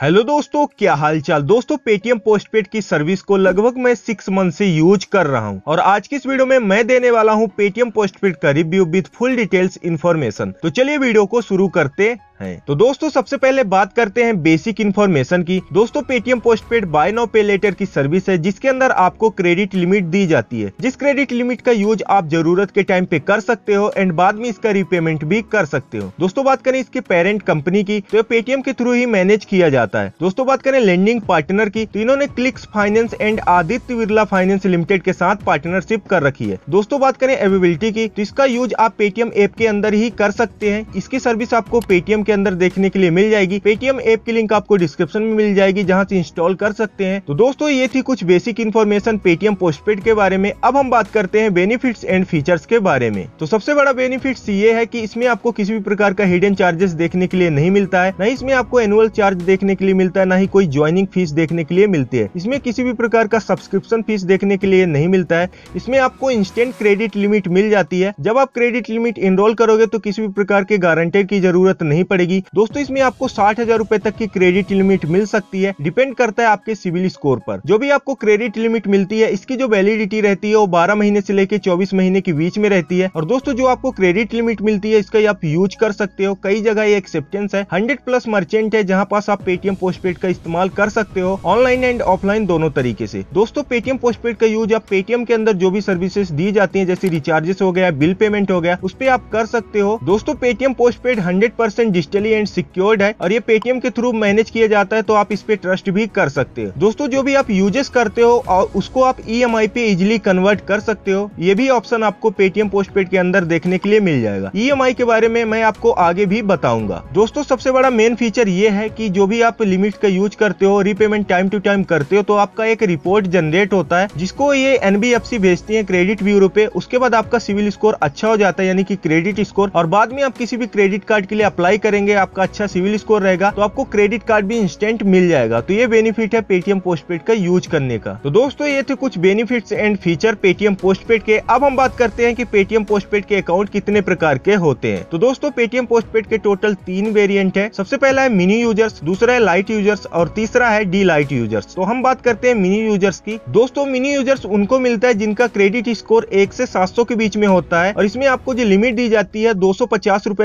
hello दोस्तों क्या हालचाल दोस्तों पेटीएम पोस्टपेड की सर्विस को लगभग मैं सिक्स मंथ से यूज कर रहा हूं और आज की इस वीडियो में मैं देने वाला हूं पेटीएम पोस्टपेड का review with full details information तो चलिए वीडियो को शुरू करते है तो दोस्तों सबसे पहले बात करते हैं बेसिक इन्फॉर्मेशन की दोस्तों Paytm postpaid buy now pay later की सर्विस है जिसके अंदर आपको क्रेडिट लिमिट दी जाती है जिस क्रेडिट लिमिट का यूज आप जरूरत के टाइम पे कर सकते हो एंड बाद में इसका रिपेमेंट भी कर सकते हो दोस्तों बात करें इसके पेरेंट कंपनी की तो पेटीएम के थ्रू ही मैनेज किया जाता है दोस्तों बात करें लेंडिंग पार्टनर की तो इन्होंने Clix Finance and Aditya Birla Finance Limited के साथ पार्टनरशिप कर रखी है दोस्तों बात करें एवेबिलिटी की तो इसका यूज आप पेटीएम ऐप के अंदर ही कर सकते हैं इसकी सर्विस आपको पेटीएम के अंदर देखने के लिए मिल जाएगी पेटीएम ऐप की लिंक आपको डिस्क्रिप्शन में मिल जाएगी जहाँ से इंस्टॉल कर सकते हैं तो दोस्तों ये थी कुछ बेसिक इन्फॉर्मेशन पेटीएम पोस्टपेड के बारे में अब हम बात करते हैं बेनिफिट एंड फीचर्स के बारे में तो सबसे बड़ा बेनिफिट ये है की इसमें आपको किसी भी प्रकार का हिडन चार्जेस देखने के लिए नहीं मिलता है न इसमें आपको एनुअल चार्ज देखने के लिए मिलता है न ही कोई ज्वाइनिंग फीस देखने के लिए मिलती है इसमें किसी भी प्रकार का सब्सक्रिप्शन फीस देखने के लिए नहीं मिलता है इसमें आपको इंस्टेंट क्रेडिट लिमिट मिल जाती है जब आप क्रेडिट लिमिट इनरोल करोगे तो किसी भी प्रकार के गारंटी की जरूरत नहीं पड़ेगी पड़ेगी दोस्तों इसमें आपको साठ हजार रूपए तक की क्रेडिट लिमिट मिल सकती है डिपेंड करता है आपके सिविल स्कोर पर जो भी आपको क्रेडिट लिमिट मिलती है इसकी जो वैलिडिटी रहती है वो बारह महीने से लेकर चौबीस महीने के बीच में रहती है और दोस्तों जो आपको क्रेडिट लिमिट मिलती है इसका आप यूज कर सकते हो कई जगह ये एक्सेप्टेंस है हंड्रेड प्लस मर्चेंट है जहाँ पास आप पेटीएम पोस्टपेड का इस्तेमाल कर सकते हो ऑनलाइन एंड ऑफलाइन दोनों तरीके से दोस्तों पेटीएम पोस्टपेड का यूज आप पेटीएम के अंदर जो भी सर्विसेज दी जाती है जैसे रिचार्जेस हो गया बिल पेमेंट हो गया उस पर आप कर सकते हो दोस्तों Paytm postpaid hundred percent digitally and secured है और ये पेटीएम के थ्रू मैनेज किया जाता है तो आप इस पे ट्रस्ट भी कर सकते हो दोस्तों जो भी आप यूजेस करते हो और उसको आप ई e पे इजिली कन्वर्ट कर सकते हो ये भी ऑप्शन आपको पेटीएम पोस्ट पेड के अंदर देखने के लिए मिल जाएगा ई e के बारे में मैं आपको आगे भी बताऊंगा दोस्तों सबसे बड़ा मेन फीचर ये है की जो भी आप लिमिट का यूज करते हो रीपेमेंट टाइम टू टाइम करते हो तो आपका एक रिपोर्ट जनरेट होता है जिसको ये एनबीएफसी भेजती है क्रेडिट ब्यूरो पे उसके बाद आपका सिविल स्कोर अच्छा हो जाता है यानी कि क्रेडिट स्कोर और बाद में आप किसी भी क्रेडिट कार्ड के लिए अप्लाई करें करेंगे आपका अच्छा सिविल स्कोर रहेगा तो आपको क्रेडिट कार्ड भी इंस्टेंट मिल जाएगा तो ये बेनिफिट है पेटीएम पोस्टपेड का यूज करने का तो दोस्तों ये थे कुछ benefits and feature Paytm postpaid के अब हम बात करते हैं कि पेटीएम पोस्टपेड के अकाउंट कितने प्रकार के होते हैं तो दोस्तों पेटीएम पोस्टपेड के टोटल तीन वेरियंट है सबसे पहला है मिनी यूजर्स दूसरा है लाइट यूजर्स और तीसरा है डी लाइट यूजर्स तो हम बात करते हैं मिनी यूजर्स की दोस्तों मिनी यूजर्स उनको मिलता है जिनका क्रेडिट स्कोर एक से सात के बीच में होता है और इसमें आपको जो लिमिट दी जाती है दो सौ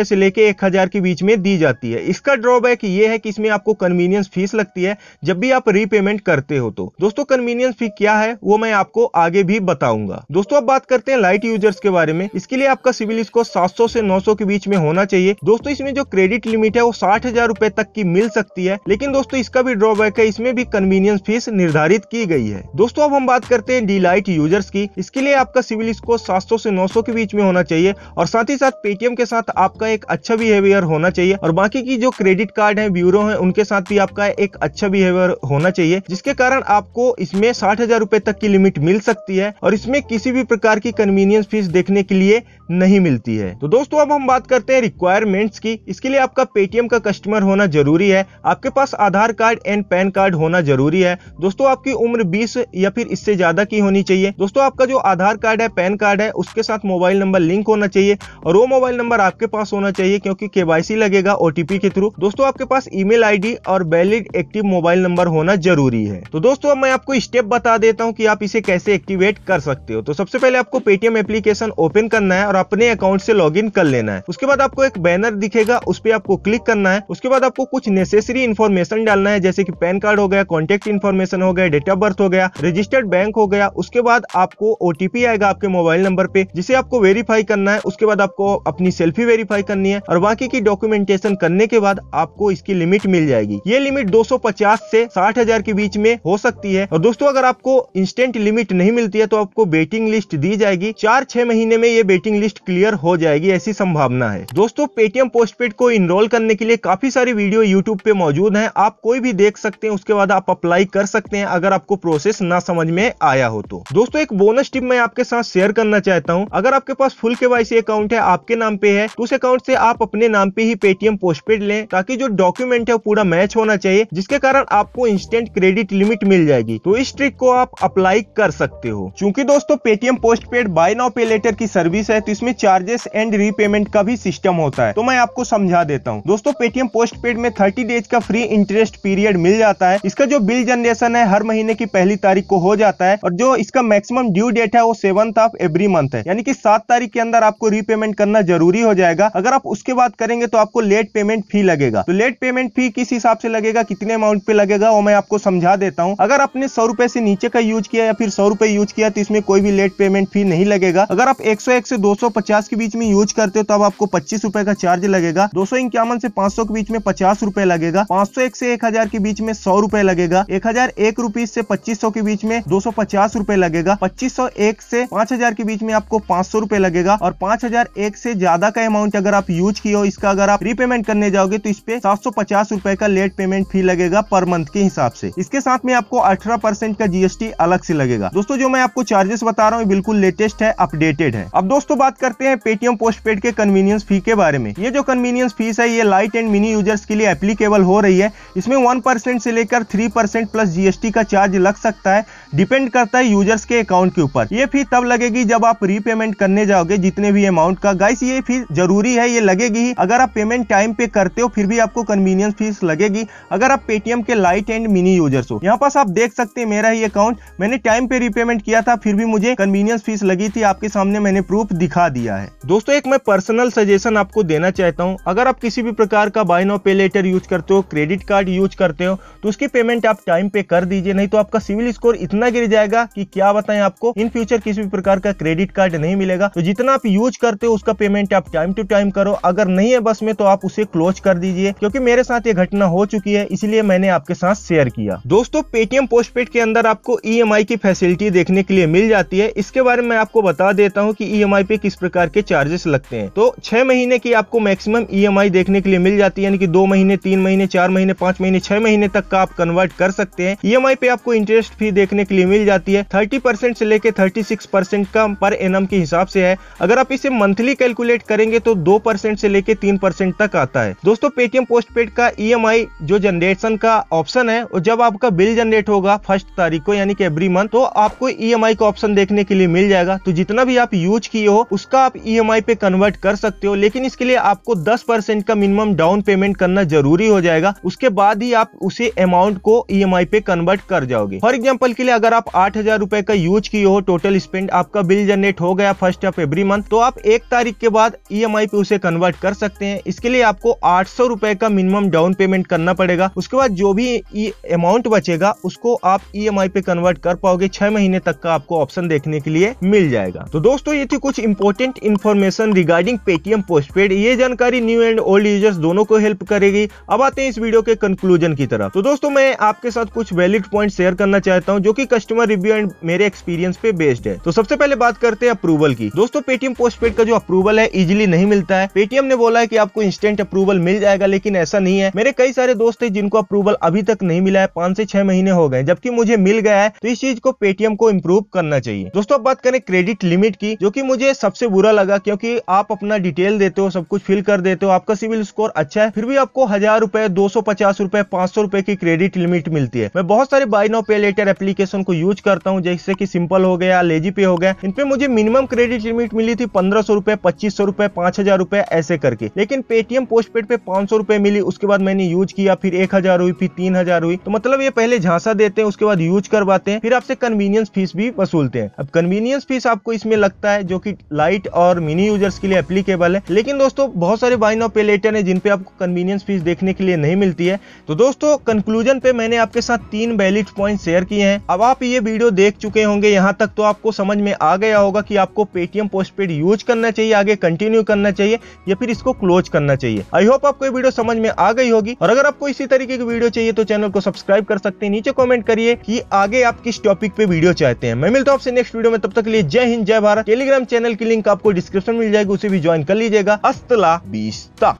से लेके एक के बीच में दी जाती है इसका ड्रॉबैक ये है कि इसमें आपको कन्वीनियंस फीस लगती है जब भी आप रीपेमेंट करते हो तो दोस्तों कन्वीनियंस फी क्या है वो मैं आपको आगे भी बताऊंगा दोस्तों अब बात करते हैं लाइट यूजर्स के बारे में इसके लिए आपका सिविल स्कोर ऐसी से सौ के बीच में होना चाहिए दोस्तों इसमें जो क्रेडिट लिमिट है वो साठ हजार तक की मिल सकती है लेकिन दोस्तों इसका भी ड्रॉबैक है इसमें भी कन्वीनियंस फीस निर्धारित की गई है दोस्तों अब हम बात करते हैं डी लाइट यूजर्स की इसके लिए आपका सिविल स्कोर ऐसी से सौ के बीच में होना चाहिए और साथ ही साथ पेटीएम के साथ आपका एक अच्छा बिहेवियर होना चाहिए चाहिए और बाकी की जो क्रेडिट कार्ड है ब्यूरो है उनके साथ भी आपका एक अच्छा बिहेवियर होना चाहिए जिसके कारण आपको इसमें साठ हजार तक की लिमिट मिल सकती है और इसमें किसी भी प्रकार की कन्वीनियंस फीस देखने के लिए नहीं मिलती है तो दोस्तों अब हम बात करते हैं रिक्वायरमेंट्स की इसके लिए आपका पेटीएम का कस्टमर होना जरूरी है आपके पास Aadhaar card and PAN card होना जरूरी है दोस्तों आपकी उम्र 20 या फिर इससे ज्यादा की होनी चाहिए दोस्तों आपका जो आधार कार्ड है पैन कार्ड है उसके साथ मोबाइल नंबर लिंक होना चाहिए और वो मोबाइल नंबर आपके पास होना चाहिए क्योंकि केवाईसी लगेगा ओटीपी के थ्रू दोस्तों आपके पास ई मेल और वैलिड एक्टिव मोबाइल नंबर होना जरूरी है तो दोस्तों अब मैं आपको स्टेप बता देता हूँ की आप इसे कैसे एक्टिवेट कर सकते हो तो सबसे पहले आपको पेटीएम एप्लीकेशन ओपन करना है और अपने अकाउंट से लॉग कर लेना है उसके बाद आपको एक बैनर दिखेगा उस पर आपको क्लिक करना है उसके बाद आपको कुछ नेसेसरी इन्फॉर्मेशन डालना है जैसे की पैन कार्ड हो गया कॉन्टेक्ट इन्फॉर्मेशन हो गया डेट ऑफ बर्थ हो गया रजिस्टर्ड बैंक हो गया उसके बाद आपको ओटीपी आएगा आपके मोबाइल नंबर पे जिसे आपको वेरीफाई करना है उसके बाद आपको अपनी सेल्फी वेरीफाई करनी है और बाकी की डॉक्यूमेंटेशन करने के बाद आपको इसकी लिमिट मिल जाएगी ये लिमिट 250 से 60,000 के बीच में हो सकती है और दोस्तों अगर आपको इंस्टेंट लिमिट नहीं मिलती है तो आपको बेटिंग लिस्ट दी जाएगी चार छह महीने में ये बेटिंग लिस्ट लिस्ट क्लियर हो जाएगी ऐसी संभावना है दोस्तों पेटीएम पोस्टपेड को इनरोल करने के लिए काफी सारी वीडियो यूट्यूब पे मौजूद है आप कोई भी देख सकते हैं उसके बाद आप अप्लाई कर सकते हैं अगर आपको प्रोसेस न समझ में आया हो तो दोस्तों एक बोनस टिप मैं आपके साथ शेयर करना चाहता हूँ अगर आपके पास फुल के अकाउंट है आपके नाम पे है तो उस अकाउंट ऐसी आप अपने नाम पे ही पेटीएम पोस्टपेड लें ताकि जो डॉक्यूमेंट है वो पूरा मैच होना चाहिए जिसके कारण आपको इंस्टेंट क्रेडिट लिमिट मिल जाएगी तो इस ट्रिक को आप अप्लाई कर सकते हो क्योंकि दोस्तों Paytm postpaid buy now pay later की सर्विस है तो इस जिसमें चार्जेस एंड रीपेमेंट का भी सिस्टम होता है तो मैं आपको समझा देता हूँ दोस्तों पेटीएम पोस्ट पेड में थर्टी डेज का फ्री इंटरेस्ट पीरियड मिल जाता है इसका जो बिल जनरेशन है हर महीने की पहली तारीख को हो जाता है और जो इसका मैक्सिमम ड्यू डेट है वो सेवंथ ऑफ एवरी मंथ है यानी कि सात तारीख के अंदर आपको रीपेमेंट करना जरूरी हो जाएगा अगर आप उसके बाद करेंगे तो आपको लेट पेमेंट फी लगेगा तो लेट पेमेंट फी किस हिसाब से लगेगा कितने अमाउंट पे लगेगा वो मैं आपको समझा देता हूँ अगर आपने सौ रुपए से नीचे का यूज किया या फिर सौ रुपए यूज किया तो इसमें कोई भी लेट पेमेंट फी नहीं लगेगा अगर आप एक सौ एक से दो 250 के बीच में यूज करते हो तब आपको पच्चीस रूपए का चार्ज लगेगा दो सौ इक्यावन से सौ के बीच में पचास रूपए लगेगा पांच सौ एक से एक हजार के बीच में सौ रूपए लगेगा एक हजार एक रूपीज से पच्चीस सौ के बीच में दो सौ पचास रूपए लगेगा पच्चीस सौ एक से पाँच हजार के बीच में आपको पांच सौ रूपए लगेगा और पांच हजार एक से ज्यादा का अमाउंट अगर आप यूज किए हो इसका अगर आप रीपेमेंट करने जाओगे तो इस पे सात सौ पचास रूपए का लेट पेमेंट फी लगेगा पर मंथ के हिसाब से इसके साथ में आपको अठारह परसेंट का जीएसटी अलग से लगेगा दोस्तों जो मैं आपको चार्जेस बता रहा हूँ बिल्कुल लेटेस्ट है अपडेटेड है अब दोस्तों बात बात करते हैं पेटीएम पोस्ट पेड के कन्वीनियंस फी के बारे में ये जो कन्वीनियंस फीस है ये लाइट एंड मिनी यूजर्स के लिए एप्लीकेबल हो रही है इसमें वन परसेंट से लेकर थ्री परसेंट प्लस जीएसटी का चार्ज लग सकता है डिपेंड करता है यूजर्स के अकाउंट के ऊपर ये फी तब लगेगी जब आप रीपेमेंट करने जाओगे जितने भी अमाउंट का गाइस ये फी जरूरी है ये लगेगी ही अगर आप पेमेंट टाइम पे करते हो फिर भी आपको कन्वीनियंस फीस लगेगी अगर आप पेटीएम के लाइट एंड मिनी यूजर्स हो यहाँ पास आप देख सकते हैं मेरा ही अकाउंट मैंने टाइम पे रीपेमेंट किया था फिर भी मुझे कन्वीनियंस फीस लगी थी आपके सामने मैंने प्रूफ दिखा दिखा दिया है दोस्तों एक मैं पर्सनल सजेशन आपको देना चाहता हूँ अगर आप किसी भी प्रकार का buy now pay later use करते हो क्रेडिट कार्ड यूज करते हो तो उसकी पेमेंट आप टाइम पे कर दीजिए नहीं तो आपका सिविल स्कोर इतना गिर जाएगा की क्या बताएं आपको इन फ्यूचर किसी भी प्रकार का क्रेडिट कार्ड नहीं मिलेगा तो जितना आप यूज करते हो उसका पेमेंट आप टाइम टू टाइम करो अगर नहीं है बस में तो आप उसे क्लोज कर दीजिए क्योंकि मेरे साथ ये घटना हो चुकी है इसलिए मैंने आपके साथ शेयर किया दोस्तों पेटीएम पोस्टपेड के अंदर आपको ई e की फैसिलिटी देखने के लिए मिल जाती है इसके बारे में आपको बता देता हूँ की ई पे किस किस प्रकार के चार्जेस लगते हैं तो छह महीने की आपको मैक्सिमम ईएमआई e देखने के लिए मिल जाती है यानी कि दो महीने तीन महीने चार महीने पांच महीने छह महीने तक का आप कन्वर्ट कर सकते हैं ई e पे आपको इंटरेस्ट फी देखने के लिए मिल जाती है थर्टी परसेंट से लेकर थर्टी सिक्स परसेंट का पर एन के हिसाब से है अगर आप इसे मंथली कैलकुलेट करेंगे तो दो परसेंट से लेकर तीन परसेंट तक आता है दोस्तों पेटीएम पोस्ट पेड का ई e जो जनरेशन का ऑप्शन है और जब आपका बिल जनरेट होगा फर्स्ट तारीख को यानी कि एवरी मंथ तो आपको ई का ऑप्शन देखने के लिए मिल जाएगा तो जितना भी आप यूज किए हो उस उसका आप ई e पे कन्वर्ट कर सकते हो लेकिन इसके लिए आपको 10 परसेंट का मिनिमम डाउन पेमेंट करना जरूरी हो जाएगा उसके बाद ही आप उसे अमाउंट को ई e पे कन्वर्ट कर जाओगे फॉर एग्जाम्पल के लिए अगर आप आठ का यूज किए हो टोटल स्पेंड आपका बिल जनरेट हो गया फर्स्ट ऑफ एवरी मंथ तो आप एक तारीख के बाद ई e पे उसे कन्वर्ट कर सकते हैं इसके लिए आपको आठ सौ रुपए का मिनिमम डाउन पेमेंट करना पड़ेगा उसके बाद जो भी अमाउंट बचेगा उसको आप ई पे कन्वर्ट कर पाओगे छह महीने तक का आपको ऑप्शन देखने के लिए मिल जाएगा तो दोस्तों ये थी कुछ important important information regarding Paytm postpaid ये जानकारी न्यू एंड ओल्ड यूजर्स दोनों को हेल्प करेगी अब आते हैं इस वीडियो के कंक्लूजन की तरफ तो दोस्तों मैं आपके साथ कुछ वैलिड पॉइंट शेयर करना चाहता हूँ जो की कस्टमर रिव्यू एंड मेरे एक्सपीरियंस पे बेस्ड है तो सबसे पहले बात करते हैं अप्रूवल की दोस्तों पेटीएम पोस्टपेड का जो अप्रूवल है इजिली नहीं मिलता है पेटीएम ने बोला है की आपको इंस्टेंट अप्रूवल मिल जाएगा लेकिन ऐसा नहीं है मेरे कई सारे दोस्त है जिनको अप्रूवल अभी तक नहीं मिला है पांच से छह महीने हो गए जबकि मुझे मिल गया है तो इस चीज को पेटीएम को इम्प्रूव करना चाहिए दोस्तों अब बात करें क्रेडिट लिमिट की जो की मुझे सबसे सबसे बुरा लगा क्योंकि आप अपना डिटेल देते हो सब कुछ फिल कर देते हो आपका सिविल स्कोर अच्छा है फिर भी आपको हजार रुपए दो सौ पचास रुपए पांच सौ रुपए की क्रेडिट लिमिट मिलती है मैं बहुत सारे buy now pay later application को यूज करता हूँ जैसे की सिंपल हो गया लेजी पे हो गया इनपे मुझे मिनिमम क्रेडिट लिमिट मिली थी पंद्रह सौ रुपए पच्चीस सौ रुपए पांच हजार रुपए ऐसे करके लेकिन पेटीएम पोस्ट पेड पे पांच सौ रुपए मिली उसके बाद मैंने यूज किया फिर एक हजार हुई फिर तीन हजार हुई तो मतलब ये पहले झांसा देते हैं उसके बाद यूज करवाते हैं फिर आपसे कन्वीनियंस फीस भी वसूलते हैं अब कन्वीनियंस फीस आपको इसमें लगता है जो की लाइफ लाइट और मिनी यूजर्स के लिए एप्लीकेबल है लेकिन दोस्तों बहुत सारे बाई नाउ पे लेटर है जिनपे आपको कन्वीनियंस फीस देखने के लिए नहीं मिलती है तो दोस्तों कंक्लूजन पे मैंने आपके साथ तीन वैलिड पॉइंट शेयर किए हैं अब आप ये वीडियो देख चुके होंगे यहाँ तक तो आपको समझ में आ गया होगा कि आपको पेटीएम पोस्ट यूज करना चाहिए आगे कंटिन्यू करना चाहिए या फिर इसको क्लोज करना चाहिए आई होप आपको ये वीडियो समझ में आ गई होगी और अगर आपको इसी तरीके की वीडियो चाहिए तो चैनल को सब्सक्राइब कर सकते हैं नीचे कॉमेंट करिए कि आगे आप किस टॉपिक पे वीडियो चाहते हैं मैं मिलता हूँ आपसे नेक्स्ट वीडियो में तब तक के लिए जय हिंद जय भारत टेलीग्राम चैनल के लिए लिंक आपको डिस्क्रिप्शन मिल जाएगी उसे भी ज्वाइन कर लीजिएगा अस्तला बीस्ता